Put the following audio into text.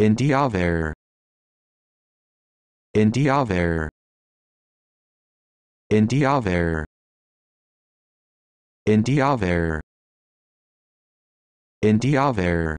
Indiaver Indiaver Indiaver Indiaver Indiaver